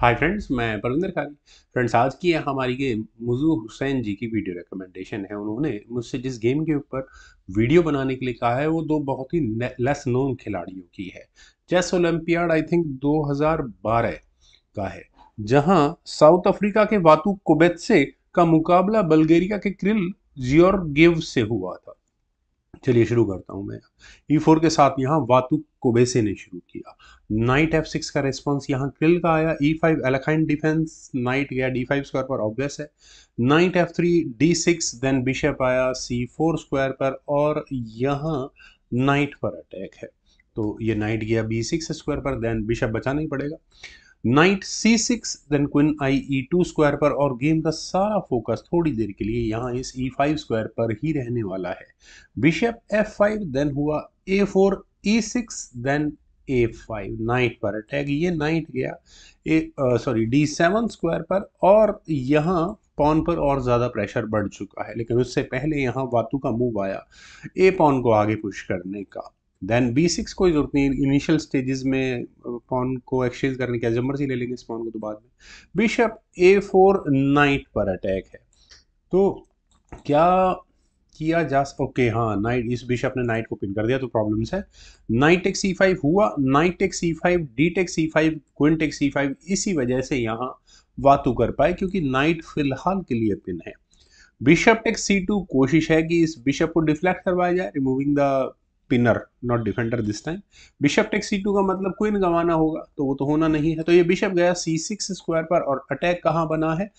hi friends मैं Parvinder खागी friends आज की है हमारी गेम मुजू हुसैन जी की वीडियो रिकमेंडेशन है उन्होंने मुझसे जिस गेम के ऊपर वीडियो बनाने के लिए कहा है वो दो बहुत ही लेस नोन खिलाड़ियों की है चेस ओलंपियाड आई थिंक 2012 का है जहां साउथ अफ्रीका के वातु कुबेत से का मुकाबला बल्गेरिया के क्रिल जियोर से हुआ था चलिए शुरू करता हूँ मैं ई e फोर के साथ यहाँ वातु कोबेसे ने शुरू किया नाइट एफ सिक्स का रेस्पॉन्स यहाँ क्रिल का आया e five Alekhine defence knight गया डी फाइव स्क्वायर पर ऑब्वियस है knight f three d six then bishop आया सी फोर स्क्वायर पर और यहाँ नाइट पर अटैक है तो ये नाइट गया बी सिक्स स्क्वायर पर देन बिशप बचाना ही पड़ेगा knight c six then queen आई ई टू स्क्वायर पर और गेम का सारा फोकस थोड़ी देर के लिए यहाँ इस ई फाइव स्क्वायर पर ही रहने वाला है बिशप एफ फाइव देन हुआ a four e six then a five knight पर अटैक ये नाइट गया a sorry d seven square पर और यहाँ पॉन पर और ज़्यादा प्रेशर बढ़ चुका है लेकिन उससे पहले यहाँ वातु का मूव आया ए पॉन को आगे पुश करने का देन बी सिक्स कोई ज़रूरत नहीं इनिशियल स्टेजेस में पॉन को एक्सचेंज करने के जम्बर सी ले लेंगे इस पॉन को तो बाद में बिशप ए फोर नाइट पर अटैक है तो क्या किया जा सके ओके हाँ नाइट इस बिशप ने नाइट को पिन कर दिया तो प्रॉब्लम्स है नाइट टेक सी फाइव हुआ knight take c five d take c five queen take c five इसी वजह से यहाँ वातु कर पाए क्योंकि नाइट फिलहाल के लिए पिन है बिशप टेक सी टू कोशिश है कि इस बिशप को डिफ्लेक्ट करवाया जाए removing the pinner not defender this time bishop take c two का मतलब क्वीन गंवाना होगा तो वो तो होना नहीं है तो ये बिशप गया सी सिक्स स्क्वायर पर और अटैक कहाँ बना है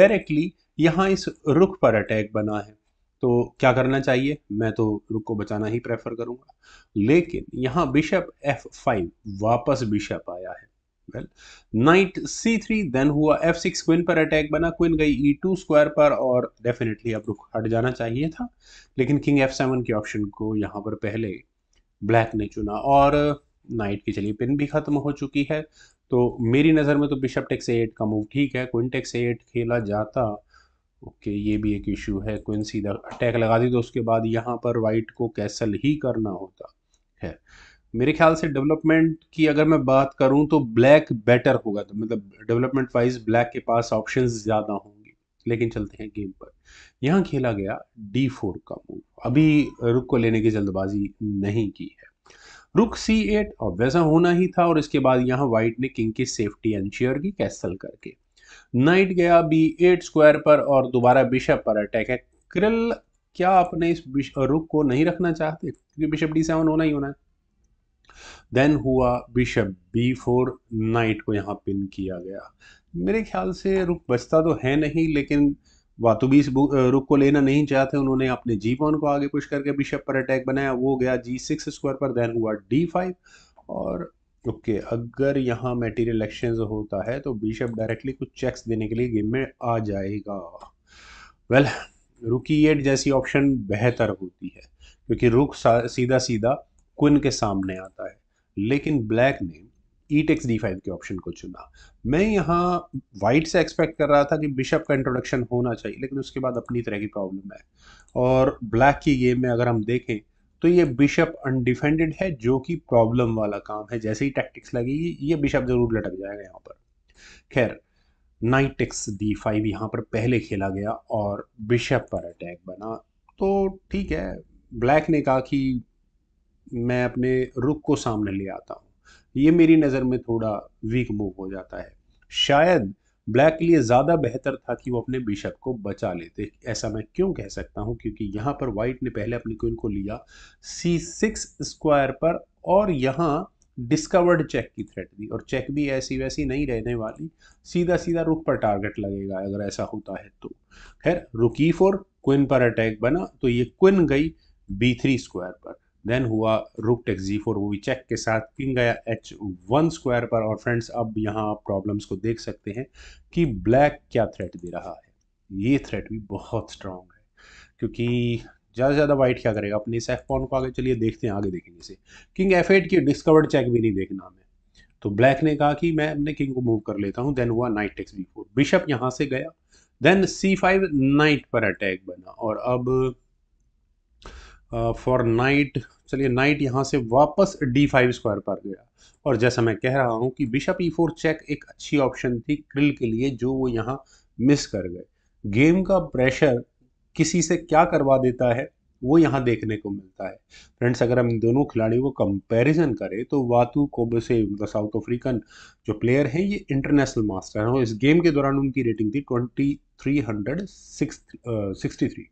डायरेक्टली यहाँ इस रुख पर अटैक बना है तो क्या करना चाहिए मैं तो रुख को बचाना ही प्रेफर करूंगा लेकिन यहाँ बिशप एफ फाइव वापस बिशप आया है well knight c three then हुआ एफ सिक्स क्विन पर अटैक बना क्विन गई ई टू स्क्वायर पर और डेफिनेटली अब रुक हट जाना चाहिए था लेकिन किंग एफ सेवन के ऑप्शन को यहाँ पर पहले ब्लैक ने चुना और नाइट की चलिए पिन भी खत्म हो चुकी है तो मेरी नज़र में तो बिशप टेक्स एट का मूव ठीक है क्विन टेक्स एट खेला जाता ओके ये भी एक इशू है क्विन सीधा अटैक लगा दी तो उसके बाद यहाँ पर वाइट को कैसल ही करना होता है मेरे ख्याल से डेवलपमेंट की अगर मैं बात करूं तो ब्लैक बेटर होगा तो मतलब डेवलपमेंट वाइज ब्लैक के पास ऑप्शंस ज़्यादा होंगे लेकिन चलते हैं गेम पर यहाँ खेला गया डी फोर का मूव अभी रुक को लेने की जल्दबाजी नहीं की है रुक सी एट और वैसा होना ही था और इसके बाद यहाँ व्हाइट ने किंग की सेफ्टी एंश्योर की कैसल करके नाइट गया बी एट स्क्वायर पर और दोबारा बिशप पर अटैक है क्रिल क्या आपने इस रुक को नहीं रखना चाहते क्योंकि बिशप डी सेवन होना ही होना है देन हुआ बिशप बी फोर नाइट को यहाँ पिन किया गया मेरे ख्याल से रुक बचता तो है नहीं लेकिन वातुबी इस रुक को लेना नहीं चाहते उन्होंने अपने जी पॉन को आगे पुश करके बिशप पर अटैक बनाया वो गया जी सिक्स स्क्वायर पर देन हुआ डी फाइव और ओके okay, अगर यहाँ मेटीरियल एक्सचेंज होता है तो बिशप डायरेक्टली कुछ चेक्स देने के लिए गेम में आ जाएगा वेल well, रुकी एट जैसी ऑप्शन बेहतर होती है क्योंकि रुक सीधा सीधा क्विन के सामने आता है लेकिन ब्लैक ने ई टेक्स डी फाइव के ऑप्शन को चुना मैं यहाँ वाइट से एक्सपेक्ट कर रहा था कि बिशप का इंट्रोडक्शन होना चाहिए लेकिन उसके बाद अपनी तरह की प्रॉब्लम है और ब्लैक की गेम में अगर हम देखें तो ये बिशप अनडिफेंडेड है जो कि प्रॉब्लम वाला काम है जैसे ही टैक्टिक्स लगेगी ये बिशप जरूर लटक जाएगा यहाँ पर खैर नाइट टेक्स डी फाइव यहाँ पर पहले खेला गया और बिशप पर अटैक बना तो ठीक है ब्लैक ने कहा कि मैं अपने रुख को सामने ले आता हूँ ये मेरी नज़र में थोड़ा वीक मूव हो जाता है शायद ब्लैक के लिए ज़्यादा बेहतर था कि वो अपने बिशप को बचा लेते ऐसा मैं क्यों कह सकता हूँ क्योंकि यहाँ पर वाइट ने पहले अपनी क्वीन को लिया सी सिक्स स्क्वायर पर और यहाँ डिस्कवर्ड चेक की थ्रेट दी और चेक भी ऐसी वैसी नहीं रहने वाली सीधा सीधा रुख पर टारगेट लगेगा अगर ऐसा होता है तो खैर रुकी फोर क्विन पर अटैक बना तो ये क्विन गई बी थ्री स्क्वायर पर देन हुआ रुक टेक जी फोर वो भी चेक के साथ किंग गया एच वन स्क्वायर पर और फ्रेंड्स अब यहाँ आप प्रॉब्लम्स को देख सकते हैं कि ब्लैक क्या थ्रेट दे रहा है ये थ्रेट भी बहुत स्ट्रांग है क्योंकि ज़्यादा से ज़्यादा वाइट क्या करेगा अपने सेफ पॉन को आगे चलिए देखते हैं आगे देखेंगे इसे किंग एफ एट की डिस्कवर्ड चेक भी नहीं देखना हमें तो ब्लैक ने कहा कि मैं अपने किंग को मूव कर लेता हूँ देन हुआ knight takes b four bishop यहाँ से गया देन सी फाइव नाइट पर अटैक बना और अब फॉर uh, नाइट चलिए नाइट यहाँ से वापस डी फाइव स्क्वायर पर गया और जैसा मैं कह रहा हूँ कि बिशप ई फोर चेक एक अच्छी ऑप्शन थी क्रिल के लिए जो वो यहाँ मिस कर गए गेम का प्रेशर किसी से क्या करवा देता है वो यहाँ देखने को मिलता है फ्रेंड्स अगर हम दोनों खिलाड़ियों को कंपैरिजन करें तो कोबे से मतलब साउथ अफ्रीकन जो प्लेयर हैं ये इंटरनेशनल मास्टर हैं और इस गेम के दौरान उनकी रेटिंग थी twenty three hundred six sixty three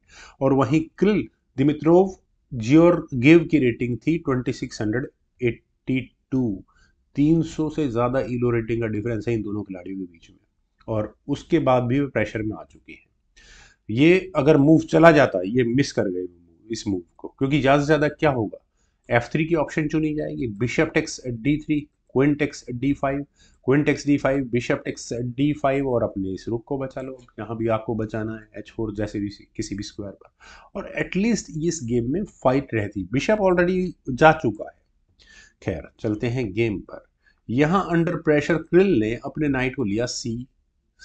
और वहीं क्रिल दिमित्रोव जियोर गेव की रेटिंग थी 2682 300 से ज़्यादा ईलो रेटिंग का डिफरेंस है इन दोनों खिलाड़ियों के बीच में और उसके बाद भी वे प्रेशर में आ चुकी हैं ये अगर मूव चला जाता ये मिस कर गए इस मूव को क्योंकि ज़्यादा से ज़्यादा क्या होगा एफ थ्री की ऑप्शन चुनी जाएगी bishop takes d three queen takes d five queen takes d five bishop takes d five और अपने इस रुख को बचा लो यहाँ भी आपको बचाना है एच फोर जैसे भी किसी भी स्क्वायर पर और एटलीस्ट इस गेम में फाइट रहती बिशप ऑलरेडी जा चुका है खैर चलते हैं गेम पर यहाँ अंडर प्रेशर क्रिल ने अपने नाइट को लिया सी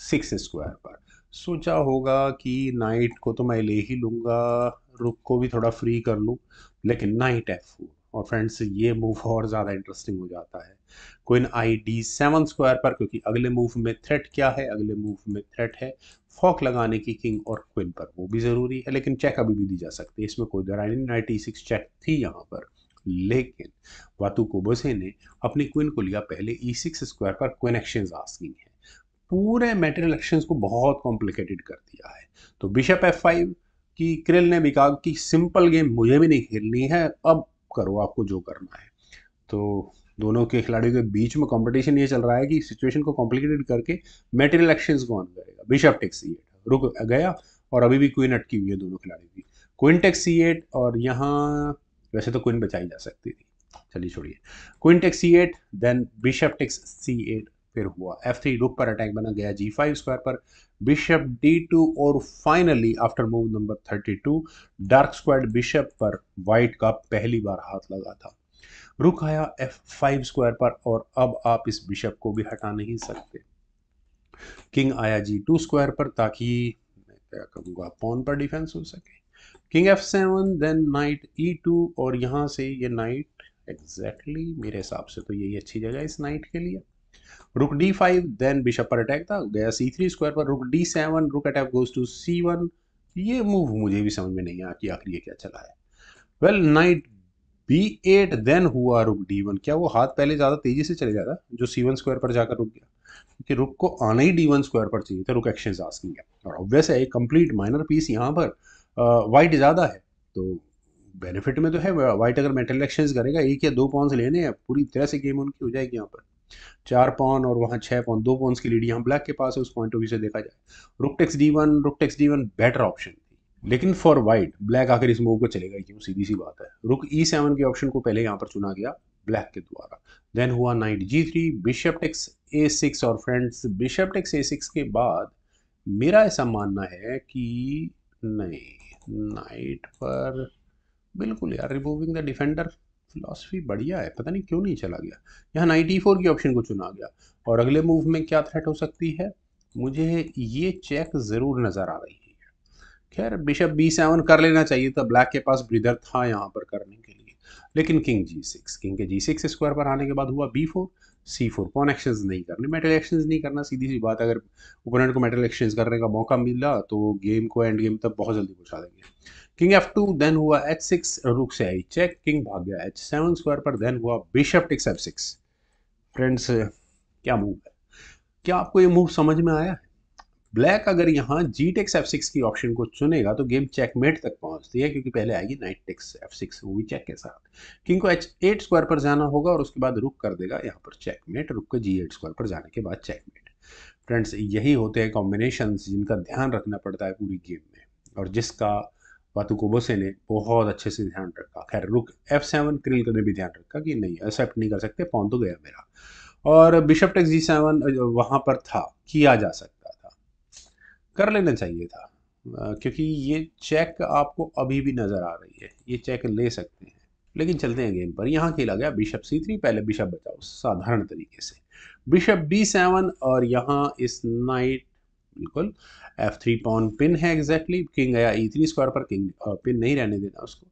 सिक्स स्क्वायर पर सोचा होगा कि नाइट को तो मैं ले ही लूँगा रुक को भी थोड़ा फ्री कर लूँ लेकिन नाइट एफ फोर और फ्रेंड्स ये मूव और ज़्यादा इंटरेस्टिंग हो जाता है क्वीन आई डी सेवन स्क्वायर पर क्योंकि अगले मूव में थ्रेट क्या है अगले मूव में थ्रेट है फॉक लगाने की किंग और क्वीन पर वो भी ज़रूरी है लेकिन चेक अभी भी दी जा सकती है इसमें कोई नहीं नाइन्टी सिक्स चेक थी यहाँ पर लेकिन वातु कोबोसे ने अपनी क्वीन को लिया पहले ई सिक्स स्क्वायर पर क्वीन एक्शन आस्किंग है पूरे मेटेरियल एक्शन को बहुत कॉम्प्लिकेटेड कर दिया है तो बिशप एफ फाइव की क्रिल ने भी कहा कि सिंपल गेम मुझे भी नहीं खेलनी है अब करो आपको जो करना है तो दोनों के खिलाड़ियों के बीच में कंपटीशन ये चल रहा है कि सिचुएशन को कॉम्प्लिकेटेड करके मेटेरियल एक्सचेंज कौन करेगा बिशप टेक्स सी एट रुक गया और अभी भी क्वीन अटकी हुई है दोनों खिलाड़ियों की क्वीन टेक्स सी एट और यहाँ वैसे तो क्वीन बचाई जा सकती थी चलिए छोड़िए queen takes c eight then bishop takes c eight फिर हुआ एफ थ्री रुक पर अटैक बना गया जी फाइव स्क्वायर पर बिशप डी टू और finally after move number thirty two dark squared bishop पर वाइट का पहली बार हाथ लगा था रुक आया एफ फाइव स्क्वायर पर और अब आप इस बिशप को भी हटा नहीं सकते किंग आया जी टू स्क्वायर पर ताकि मैं क्या करूँगा पॉन पर डिफेंस हो सके king f seven then knight e two और यहाँ से ये नाइट एग्जैक्टली exactly, मेरे हिसाब से तो यही अच्छी जगह इस नाइट के लिए rook d five then bishop पर अटैक था गया सी थ्री स्क्वायर पर rook d seven rook attack goes to c one ये मूव मुझे भी समझ में नहीं आया कि आखिर ये क्या चला है well knight b eight then हुआ रुक डी वन क्या वो हाथ पहले ज़्यादा तेजी से चले जाता जो सी वन स्क्वायर पर जाकर रुक गया क्योंकि रुक को आना ही डी वन स्क्वायर पर चाहिए था तो रुक एक्शन आस्किंग है और ऑब्वियस है एक कंप्लीट माइनर पीस यहाँ पर वाइट ज़्यादा है तो बेनिफिट में तो है वाइट अगर मेटल एक्शन करेगा एक या दो पॉन्स लेने हैं पूरी तरह से गेम उनकी हो जाएगी यहाँ पर चार पॉन और वहाँ छः पॉन दो पॉन्स की लीड यहाँ ब्लैक के पास है उस पॉइंट ऑफ व्यू से देखा जाए rook takes d one rook takes d one better option लेकिन फॉर वाइट ब्लैक आखिर इस मूव को चलेगा क्यों सीधी सी बात है रुक ई e सेवन के ऑप्शन को पहले यहाँ पर चुना गया ब्लैक के द्वारा देन हुआ knight g three bishop takes a six और friends bishop takes a six के बाद मेरा ऐसा मानना है कि नहीं नाइट पर बिल्कुल यार रिमूविंग द डिफेंडर फिलोसफी बढ़िया है पता नहीं क्यों नहीं चला गया यहाँ नाइट ई फोर के ऑप्शन को चुना गया और अगले मूव में क्या थ्रेट हो सकती है मुझे ये चेक ज़रूर नज़र आ रही है खैर बिशप बी सेवन कर लेना चाहिए था ब्लैक के पास ब्रिदर था यहाँ पर करने के लिए लेकिन किंग जी सिक्स किंग के जी सिक्स स्क्वायर पर आने के बाद हुआ b four c four pawn action नहीं करने मेटल एक्शन नहीं करना सीधी सी बात अगर ओपोनेंट को मेटल एक्शन करने का मौका मिला तो गेम को एंड गेम तक बहुत जल्दी पहुँचा देंगे किंग एफ टू देन हुआ एच सिक्स रुक से आई चेक किंग भाग गया एच सेवन स्क्वायर पर देन हुआ bishop takes f six friends क्या मूव है क्या आपको ये मूव समझ में आया है ब्लैक अगर यहाँ जी टेक्स एफ सिक्स की ऑप्शन को चुनेगा तो गेम चेकमेट तक पहुँचती है क्योंकि पहले आएगी नाइट टेक्स एफ सिक्स वो भी चेक के साथ किंग को एच एट स्क्वायर पर जाना होगा और उसके बाद रुक कर देगा यहाँ पर चेकमेट रुक कर जी एट स्क्वायर पर जाने के बाद चेकमेट फ्रेंड्स यही होते हैं कॉम्बिनेशन जिनका ध्यान रखना पड़ता है पूरी गेम में और जिसका वातुकोबोसे ने बहुत अच्छे से ध्यान रखा खैर रुक एफ सेवन क्रिल ने भी ध्यान रखा कि नहीं एक्सेप्ट नहीं कर सकते पौन तो गया मेरा और बिशप टेक्स जी सेवन वहाँ पर था किया जा सकता कर लेना चाहिए था क्योंकि ये चेक आपको अभी भी नज़र आ रही है ये चेक ले सकते हैं लेकिन चलते हैं गेम पर यहाँ खेला गया बिशप सी थ्री पहले बिशप बचाओ साधारण तरीके से बिशप बी सेवन और यहाँ इस नाइट बिल्कुल एफ थ्री पॉन पिन है एग्जैक्टली किंग गया ई थ्री स्क्वायर पर किंग पिन नहीं रहने देना उसको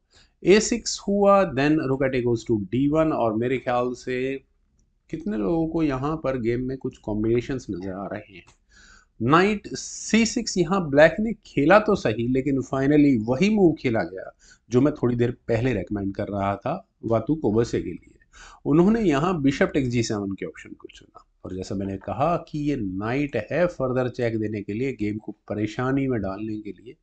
ए सिक्स हुआ देन रुकेटे गोज टू डी वन और मेरे ख्याल से कितने लोगों को यहाँ पर गेम में कुछ कॉम्बिनेशन नज़र आ रहे हैं नाइट सी सिक्स यहाँ ब्लैक ने खेला तो सही लेकिन फाइनली वही मूव खेला गया जो मैं थोड़ी देर पहले रेकमेंड कर रहा था वातु कोबसे के लिए उन्होंने यहाँ बिशप टेक्स जी सेवन के ऑप्शन को चुना और जैसा मैंने कहा कि ये नाइट है फर्दर चेक देने के लिए गेम को परेशानी में डालने के लिए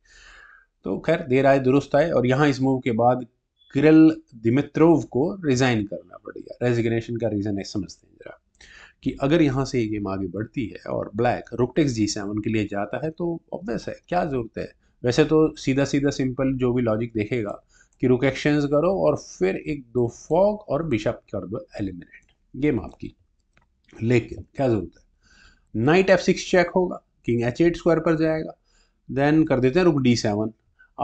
तो खैर देर आए दुरुस्त आए और यहाँ इस मूव के बाद किरल दिमित्रोव को रिज़ाइन करना पड़ेगा रेजिग्नेशन का रीज़न है समझते हैं कि अगर यहाँ से ये गेम आगे बढ़ती है और ब्लैक रुकटेक्स जी सेवन के लिए जाता है तो ऑब्वियस है क्या ज़रूरत है वैसे तो सीधा सीधा सिंपल जो भी लॉजिक देखेगा कि रुक एक्शन करो और फिर एक दो फॉग और बिशप कर दो एलिमिनेट गेम आपकी लेकिन क्या ज़रूरत है नाइट एफ सिक्स चेक होगा किंग एच एट स्क्वायर पर जाएगा देन कर देते हैं रुक डी सेवन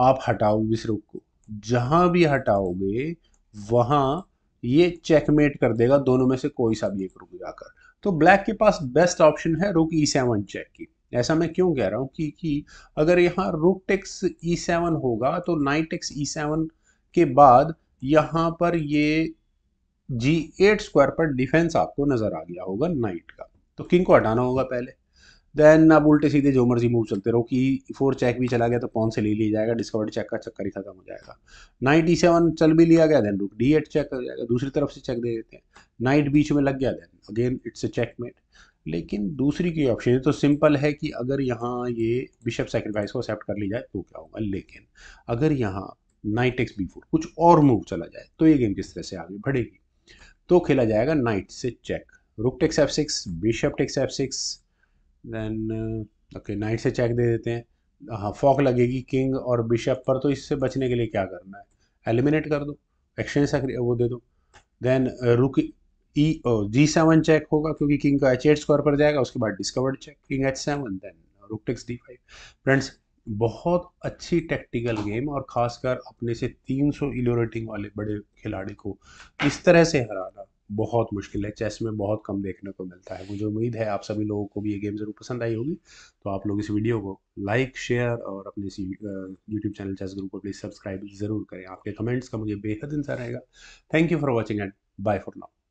आप हटाओ इस रुक को जहां भी हटाओगे वहां ये चेकमेट कर देगा दोनों में से कोई सा भी एक रुक जाकर तो ब्लैक के पास बेस्ट ऑप्शन है रुक ई सेवन चेक की ऐसा मैं क्यों कह रहा हूँ कि, कि अगर यहाँ रुक टेक्स ई सेवन होगा तो नाइट टेक्स ई सेवन के बाद यहाँ पर ये जी एट स्क्वायर पर डिफेंस आपको नज़र आ गया होगा नाइट का तो किंग को हटाना होगा पहले देन अब उल्टे सीधे जो मर्जी मूव चलते रहो कि फोर चेक भी चला गया तो पॉन से ले लिया जाएगा डिस्कवर चेक का चक्कर ही खत्म हो जाएगा नाइट ई सेवन चल भी लिया गया देन रुक डी एट चेक कर जाएगा दूसरी तरफ से चेक दे देते हैं नाइट बीच में लग गया then again it's a checkmate लेकिन दूसरी की ऑप्शन तो सिंपल है कि अगर यहाँ ये बिशप सेक्रीफाइस को एक्सेप्ट कर ली जाए तो क्या होगा लेकिन अगर यहाँ नाइट एक्स बी फोर कुछ और मूव चला जाए तो ये गेम किस तरह से आगे बढ़ेगी तो खेला जाएगा नाइट से check rook takes f six bishop takes f six then okay knight से चेक दे देते हैं हाँ फॉक लगेगी किंग और बिशप पर तो इससे बचने के लिए क्या करना है एलिमिनेट कर दो एक्सचेंज वो दे दो then rook uh, e g seven check होगा क्योंकि किंग का एच एट स्क्वायर पर जाएगा उसके बाद discovered check king h seven then rook takes d five friends बहुत अच्छी टेक्टिकल गेम और खासकर अपने से 300 सौ इलो रेटिंग वाले बड़े खिलाड़ी को इस तरह से हराना बहुत मुश्किल है चेस में बहुत कम देखने को मिलता है मुझे उम्मीद है आप सभी लोगों को भी ये गेम ज़रूर पसंद आई होगी तो आप लोग इस वीडियो को लाइक शेयर और अपने इसी यूट्यूब चैनल चेस ग्रुप को प्लीज़ सब्सक्राइब ज़रूर करें आपके कमेंट्स का मुझे बेहद इंतजार रहेगा thank you for watching and bye for now